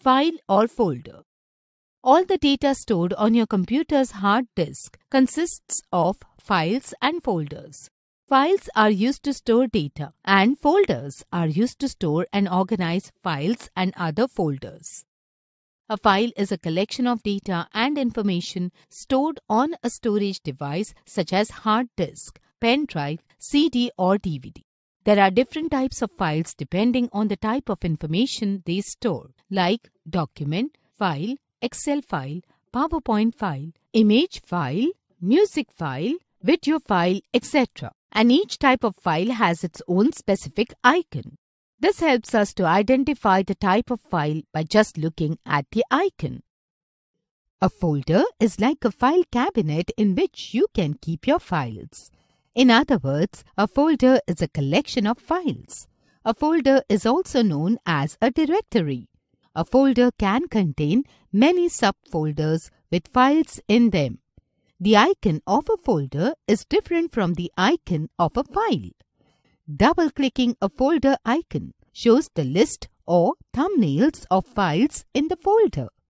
file or folder. All the data stored on your computer's hard disk consists of files and folders. Files are used to store data and folders are used to store and organize files and other folders. A file is a collection of data and information stored on a storage device such as hard disk, pen drive, CD or DVD. There are different types of files depending on the type of information they store, like document, file, Excel file, PowerPoint file, image file, music file, video file, etc. And each type of file has its own specific icon. This helps us to identify the type of file by just looking at the icon. A folder is like a file cabinet in which you can keep your files. In other words, a folder is a collection of files. A folder is also known as a directory. A folder can contain many subfolders with files in them. The icon of a folder is different from the icon of a file. Double-clicking a folder icon shows the list or thumbnails of files in the folder.